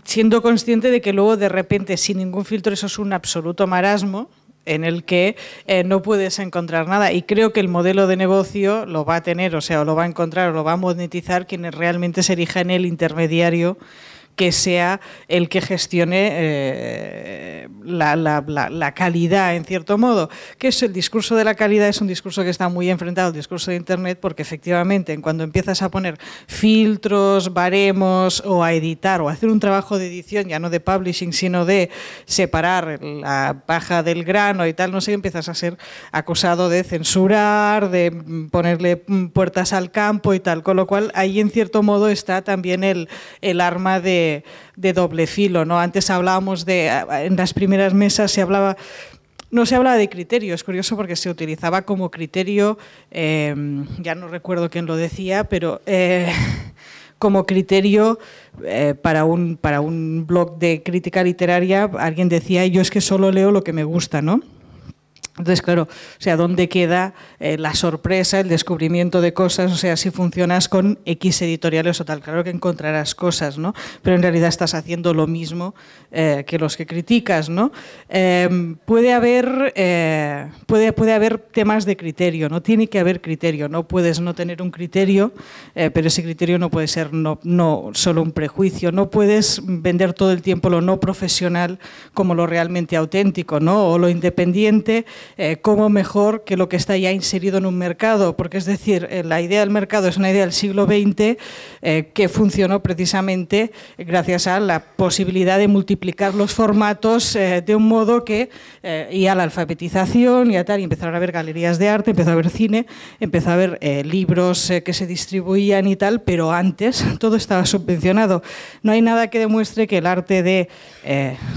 siendo consciente de que luego de repente sin ningún filtro eso es un absoluto marasmo, en el que eh, no puedes encontrar nada. Y creo que el modelo de negocio lo va a tener, o sea, o lo va a encontrar o lo va a monetizar quienes realmente se en el intermediario que sea el que gestione eh, la, calidad, en cierto modo. Que es el discurso de la calidad, es un discurso que está muy enfrentado al discurso de Internet, porque efectivamente, cuando empiezas a poner filtros, baremos, o a editar, o a hacer un trabajo de edición, ya no de publishing, sino de separar la paja del grano y tal, no sé, empiezas a ser acusado de censurar, de ponerle puertas al campo y tal. Con lo cual, ahí en cierto modo está también el, el arma de de, doble filo. ¿no? Antes hablábamos de, en las primeras mesas se hablaba no se hablaba de criterio, es curioso porque se utilizaba como criterio, em, ya no recuerdo quién lo decía, pero eh, como criterio eh, para, un, para un blog de crítica literaria, alguien decía, yo es que solo leo lo que me gusta, ¿no? Entonces, claro, o sea, ¿dónde queda eh, la sorpresa, el descubrimiento de cosas? O sea, si funcionas con X editoriales o tal, claro que encontrarás cosas, ¿no? Pero en realidad estás haciendo lo mismo eh, que los que criticas, ¿no? Em, puede, haber, eh, puede, puede haber temas de criterio, ¿no? Tiene que haber criterio, no puedes no tener un criterio, pero ese criterio no puede ser no, no solo un prejuicio, no puedes vender todo el tiempo lo no profesional como lo realmente auténtico, ¿no? O lo independiente eh, cómo mejor que lo que está ya inserido en un mercado, porque es decir, eh, la idea del mercado es una idea del siglo XX eh, que funcionó precisamente gracias a la posibilidad de multiplicar los formatos eh, de un modo que, y a la alfabetización y a tal, y empezaron a haber galerías de arte, empezó a haber cine, empezó a haber libros que se distribuían y tal, pero antes todo estaba subvencionado. No hay nada que demuestre que el arte de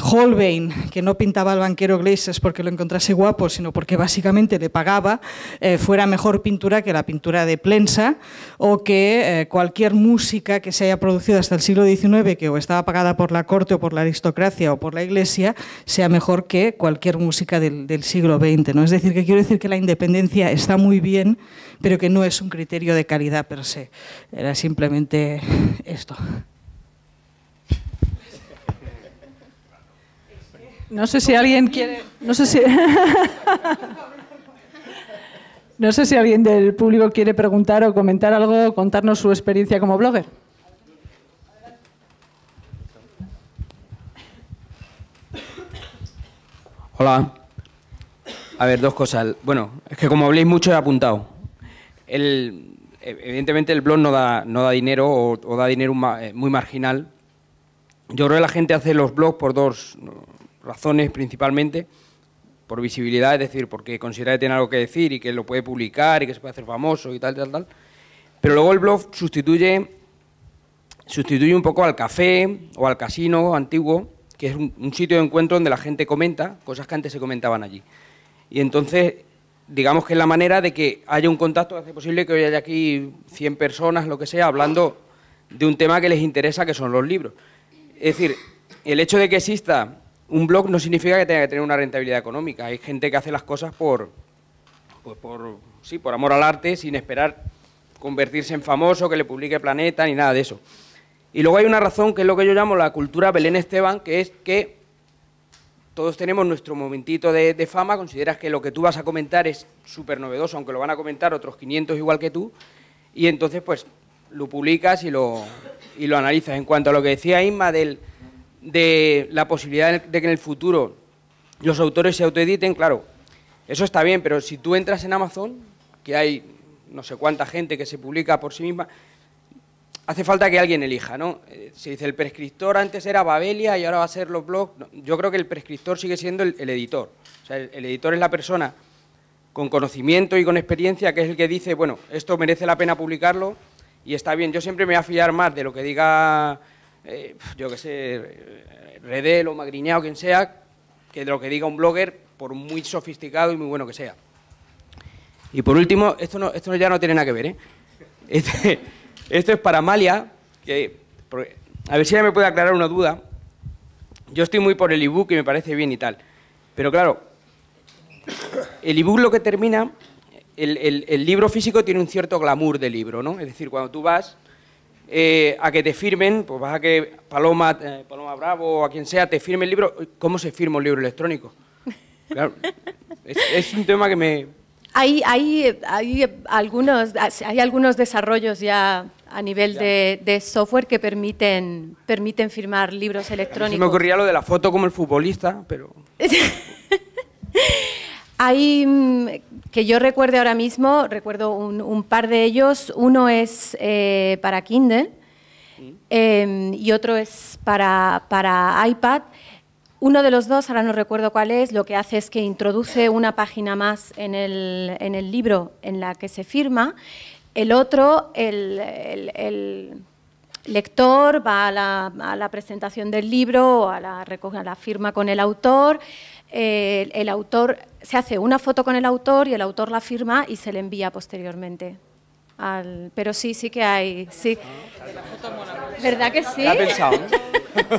Holbein, que no pintaba al banquero Gleises porque lo encontrase guapo, sino porque básicamente le pagaba, eh, fuera mejor pintura que la pintura de plensa o que eh, cualquier música que se haya producido hasta el siglo XIX, que o estaba pagada por la corte o por la aristocracia o por la iglesia, sea mejor que cualquier música del, siglo XX. ¿no? Es decir, que quiero decir que la independencia está muy bien, pero que no es un criterio de calidad per se. Era simplemente esto. No sé si alguien quiere. No sé si. no sé si alguien del público quiere preguntar o comentar algo, contarnos su experiencia como blogger. Hola. A ver, dos cosas. Bueno, es que como habléis mucho he apuntado. evidentemente el blog no da, no da dinero o, o da dinero eh, muy marginal. Yo creo que la gente hace los blogs por dos, razones principalmente, por visibilidad, es decir, porque considera que tiene algo que decir y que lo puede publicar y que se puede hacer famoso y tal, tal, tal. Pero luego el blog sustituye, sustituye un poco al café o al casino antiguo, que es un, sitio de encuentro donde la gente comenta cosas que antes se comentaban allí. Y entonces, digamos que es la manera de que haya un contacto, hace posible que hoy haya aquí 100 personas, lo que sea, hablando de un tema que les interesa, que son los libros. Es decir, el hecho de que exista un blog no significa que tenga que tener una rentabilidad económica. Hay gente que hace las cosas por, pues por, sí, por amor al arte, sin esperar convertirse en famoso, que le publique Planeta, ni nada de eso. Y luego hay una razón que es lo que yo llamo la cultura Belén Esteban, que es que todos tenemos nuestro momentito de, fama, consideras que lo que tú vas a comentar es súper novedoso, aunque lo van a comentar otros 500 igual que tú, y entonces pues lo publicas y lo, y lo analizas. En cuanto a lo que decía Inma del de la posibilidad de que en el futuro los autores se autoediten, claro, eso está bien, pero si tú entras en Amazon, que hay no sé cuánta gente que se publica por sí misma, hace falta que alguien elija, ¿no? Eh, se dice, el prescriptor antes era Babelia y ahora va a ser los blogs. Yo creo que el prescriptor sigue siendo el, editor. O sea, el, editor es la persona con conocimiento y con experiencia que es el que dice, bueno, esto merece la pena publicarlo y está bien. Yo siempre me voy a fiar más de lo que diga eh, yo qué sé, Redel o Magriñao, quien sea, que de lo que diga un blogger, por muy sofisticado y muy bueno que sea. Y por último, esto, no, esto ya no tiene nada que ver, ¿eh? Este, esto es para Amalia, que, a ver si ella me puede aclarar una duda. Yo estoy muy por el ebook y me parece bien y tal. Pero claro, el ebook lo que termina, el, el libro físico tiene un cierto glamour de libro, ¿no? Es decir, cuando tú vas, eh, a que te firmen, pues vas a que Paloma, eh, Paloma Bravo o a quien sea te firme el libro, ¿cómo se firma un libro electrónico? es, un tema que me, hay, hay, hay, algunos, hay algunos desarrollos ya a nivel de, software que permiten, permiten firmar libros electrónicos. Se me ocurría lo de la foto como el futbolista, pero... hay, mm, que yo recuerde ahora mismo, recuerdo un, par de ellos. Uno es eh, para Kindle em, y otro es para, para, iPad. Uno de los dos, ahora no recuerdo cuál es, lo que hace es que introduce una página más en el, libro en la que se firma. El otro, el, lector va a la, presentación del libro, a la, a la firma con el autor, el autor se hace una foto con el autor y el autor la firma y se le envía posteriormente. pero sí, sí que hay. Sí. ¿Verdad que sí?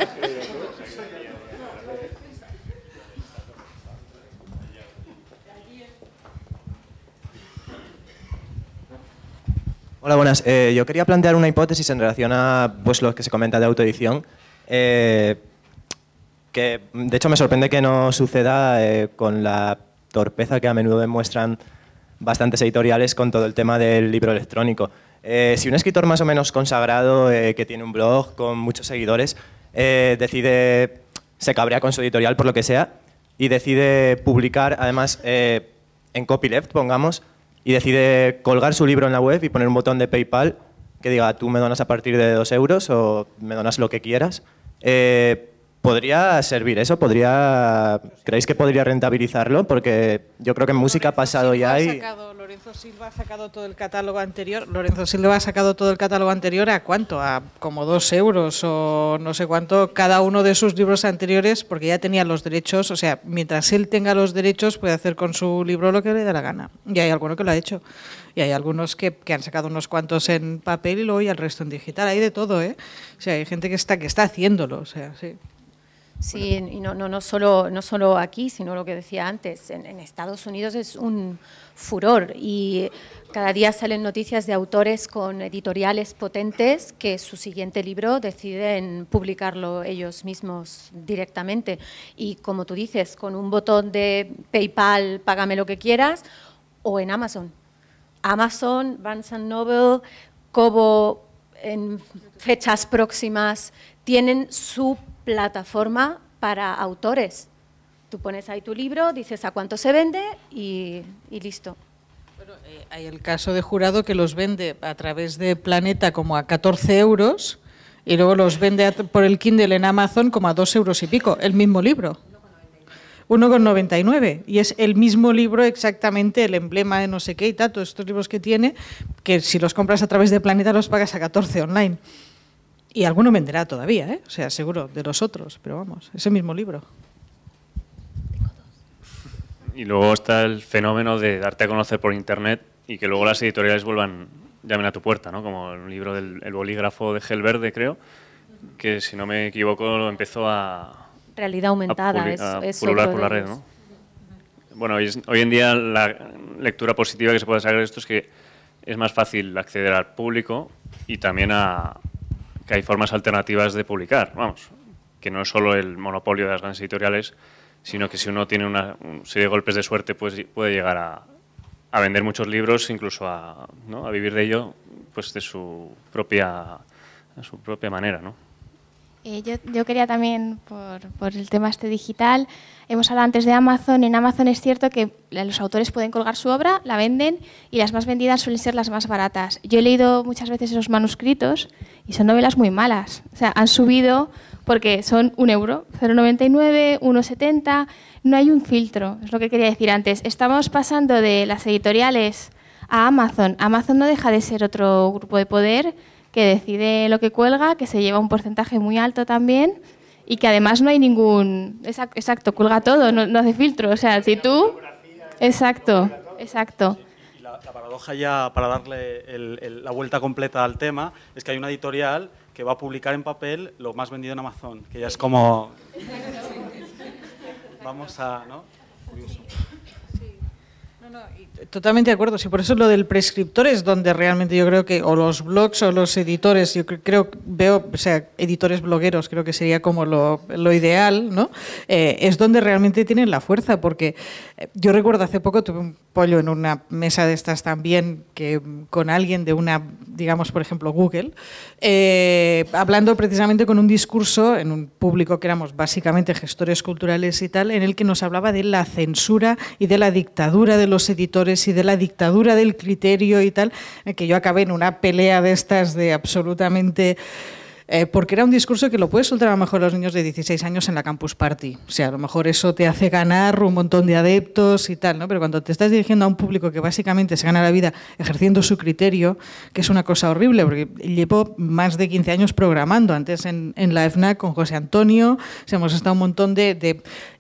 Hola, buenas. Eh, yo quería plantear una hipótesis en relación a pues, lo que se comenta de autoedición. Eh, que de hecho me sorprende que no suceda eh, con la torpeza que a menudo demuestran bastantes editoriales con todo el tema del libro electrónico. Eh, si un escritor más o menos consagrado, eh, que tiene un blog con muchos seguidores, decide, se cabrea con su editorial por lo que sea, y decide publicar, además, en copyleft, pongamos, y decide colgar su libro en la web y poner un botón de PayPal que diga, tú me donas a partir de dos euros o me donas lo que quieras. ¿Podría servir eso? ¿Podría, ¿Creéis que podría rentabilizarlo? Porque yo creo que música ha pasado ya ha Lorenzo Silva ha sacado todo el catálogo anterior. Lorenzo Silva ha sacado todo el catálogo anterior a cuánto? A como dos euros o no sé cuánto cada uno de sus libros anteriores porque ya tenía los derechos. O sea, mientras él tenga los derechos puede hacer con su libro lo que le dé la gana. Y hay alguno que lo ha hecho. Y hay algunos que, que han sacado unos cuantos en papel y luego y el resto en digital. Hay de todo, ¿eh? O sea, hay gente que está, que está haciéndolo. O sea, sí. Sí, y no, no, no, solo, no solo aquí, sino lo que decía antes, en, Estados Unidos es un furor y cada día salen noticias de autores con editoriales potentes que su siguiente libro deciden publicarlo ellos mismos directamente. Y como tú dices, con un botón de PayPal, págame lo que quieras, o en Amazon. Amazon, Barnes Noble, Kobo, en fechas próximas, tienen su plataforma para autores. Tú pones ahí tu libro, dices a cuánto se vende y, listo. Bueno, eh, hay el caso de jurado que los vende a través de Planeta como a 14 euros y luego los vende por el Kindle en Amazon como a 2 euros y pico, el mismo libro. 1,99 y es el mismo libro exactamente, el emblema de no sé qué y tal, todos estos libros que tiene, que si los compras a través de Planeta los pagas a 14 online. Y alguno venderá todavía, ¿eh? o sea, seguro, de los otros, pero vamos, ese mismo libro. Y luego está el fenómeno de darte a conocer por internet y que luego las editoriales vuelvan, llamen a tu puerta, ¿no? Como el libro del bolígrafo de Gel Verde, creo, que si no me equivoco empezó a... Realidad aumentada, es, a por la red, ¿no? Bueno, hoy en día la lectura positiva que se puede sacar de esto es que es más fácil acceder al público y también a, que hay formas alternativas de publicar, vamos, que no es solo el monopolio de las grandes editoriales, sino que si uno tiene una serie de golpes de suerte pues, puede llegar a, vender muchos libros, incluso a, vivir de ello pues de su propia, de su propia manera, ¿no? Eh, yo, quería también, por, el tema este digital, hemos hablado antes de Amazon. En Amazon es cierto que los autores pueden colgar su obra, la venden y las más vendidas suelen ser las más baratas. Yo he leído muchas veces esos manuscritos y son novelas muy malas. O sea, han subido porque son un euro, 0,99, 1,70. No hay un filtro, es lo que quería decir antes. Estamos pasando de las editoriales a Amazon. Amazon no deja de ser otro grupo de poder que decide lo que cuelga, que se lleva un porcentaje muy alto también y que además no hay ningún... Exacto, cuelga todo, no, hace filtro. O sea, si tú... Exacto, exacto. la, paradoja ya, para darle la vuelta completa al tema, es que hay una editorial que va a publicar en papel lo más vendido en Amazon, que ya es como... Vamos a totalmente de acuerdo. Si por eso lo del prescriptor es donde realmente yo creo que, o los blogs o los editores, yo creo, veo, o sea, editores blogueros, creo que sería como lo, ideal, ¿no? Eh, es donde realmente tienen la fuerza, porque eh, yo recuerdo hace poco tuve un pollo en una mesa de estas también, que con alguien de una, digamos, por ejemplo, Google, eh, hablando precisamente con un discurso en un público que éramos básicamente gestores culturales y tal, en el que nos hablaba de la censura y de la dictadura de los editores y de la dictadura del criterio y tal, eh, que yo acabé en una pelea de estas de absolutamente... Eh, porque era un discurso que lo puedes soltar a lo mejor los niños de 16 años en la campus party. O sea, a lo mejor eso te hace ganar un montón de adeptos y tal, ¿no? Pero cuando te estás dirigiendo a un público que básicamente se gana la vida ejerciendo su criterio, que es una cosa horrible, porque llevo más de 15 años programando. Antes en, la efnac con José Antonio, o hemos estado un montón de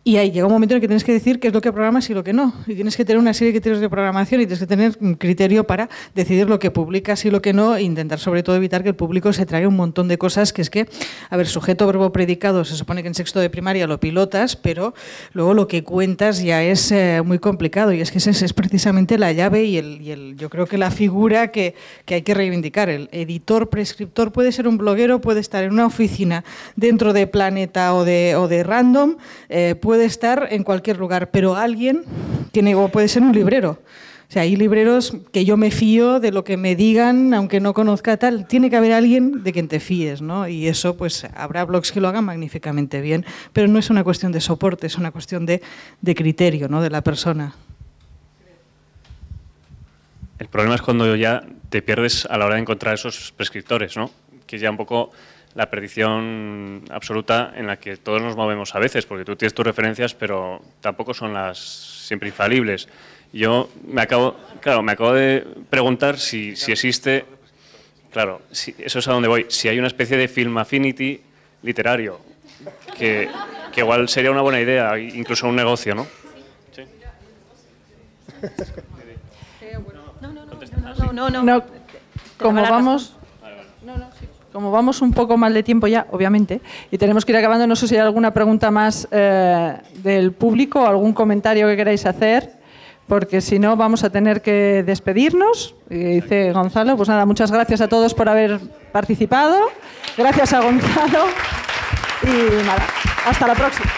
y ahí llega un momento en el que tienes que decir qué es lo que programas y lo que no. Y tienes que tener una serie de criterios de programación y tienes que tener un criterio para decidir lo que publicas y lo que no, e intentar sobre todo evitar que el público se traiga un montón de cosas que es que, a ver, sujeto, verbo, predicado, se supone que en sexto de primaria lo pilotas, pero luego lo que cuentas ya es eh, muy complicado. Y es que esa es precisamente la llave y, el, yo creo que la figura que, hay que reivindicar. El editor, prescriptor, puede ser un bloguero, puede estar en una oficina dentro de Planeta o de, o de Random, eh, puede estar en cualquier lugar, pero alguien tiene, o puede ser un librero. O sea, hay libreros que yo me fío de lo que me digan, aunque no conozca tal. Tiene que haber alguien de quien te fíes, ¿no? Y eso, pues, habrá blogs que lo hagan magníficamente bien, pero no es una cuestión de soporte, es una cuestión de, de criterio, ¿no? De la persona. El problema es cuando ya te pierdes a la hora de encontrar esos prescriptores, ¿no? Que ya un poco la predicción absoluta en la que todos nos movemos a veces, porque tú tienes tus referencias, pero tampoco son las siempre infalibles. Yo me acabo, claro, me acabo de preguntar si, existe, claro, si, eso es a donde voy, si hay una especie de film affinity literario, que, igual sería una buena idea, incluso un negocio, ¿no? Sí. No, no, no, no, no, no, no, no, como vamos un poco mal de tiempo ya, obviamente, y tenemos que ir acabando, no sé si hay alguna pregunta más eh, del público, algún comentario que queráis hacer, porque si no vamos a tener que despedirnos. dice Gonzalo, pues nada, muchas gracias a todos por haber participado. Gracias a Gonzalo. Y nada, hasta la próxima.